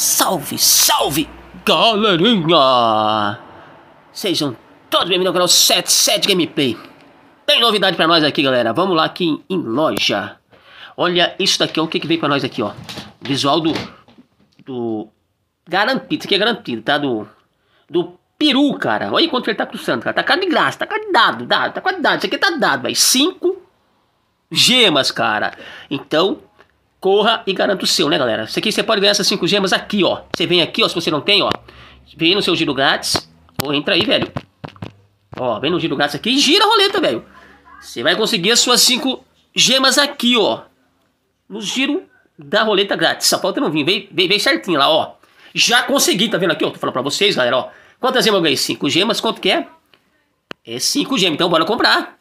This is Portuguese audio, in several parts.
Salve, salve, galerinha! Sejam todos bem-vindos ao canal 77 Gameplay. Tem novidade pra nós aqui, galera. Vamos lá aqui em, em loja. Olha isso daqui, ó. O que que veio pra nós aqui, ó. Visual do... Do... Garantido. Isso aqui é garantido, tá? Do... Do peru, cara. Olha quanto ele tá custando, cara. Tá cara de graça. Tá cara de dado, dado. Tá quase dado. Isso aqui tá dado, velho. Cinco gemas, cara. Então, Corra e garanta o seu, né, galera? Isso aqui você pode ganhar essas 5 gemas aqui, ó. Você vem aqui, ó, se você não tem, ó. Vem no seu giro grátis. Ou entra aí, velho. Ó, vem no giro grátis aqui e gira a roleta, velho. Você vai conseguir as suas 5 gemas aqui, ó. No giro da roleta grátis. Só falta não vir. Vem, vem, vem certinho lá, ó. Já consegui, tá vendo aqui, ó? Tô falando pra vocês, galera, ó. Quantas gemas eu ganhei? 5 gemas, quanto que é? É 5 gemas, então bora comprar.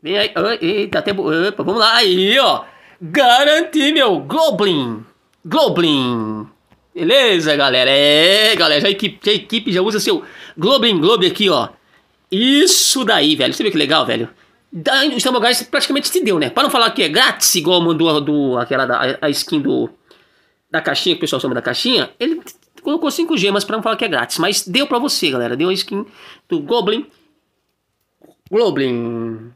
Vem aí. Eita, até... Opa, vamos lá. Aí, ó. Garanti, meu. Goblin, Goblin, Beleza, galera? É, galera, já a equipe, já a equipe já usa seu Goblin Globe aqui, ó. Isso daí, velho. Você viu que legal, velho? Da, os tambogares praticamente te deu, né? Para não falar que é grátis, igual mandou do, aquela da, a skin do, da caixinha, que o pessoal chama da caixinha, ele colocou cinco gemas para não falar que é grátis. Mas deu para você, galera. Deu a skin do Goblin. Goblin.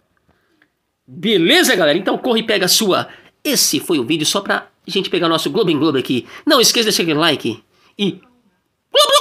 Beleza, galera? Então corre e pega a sua esse foi o vídeo só pra gente pegar nosso Globo em Globo aqui. Não esqueça de deixar aquele like e... Globo!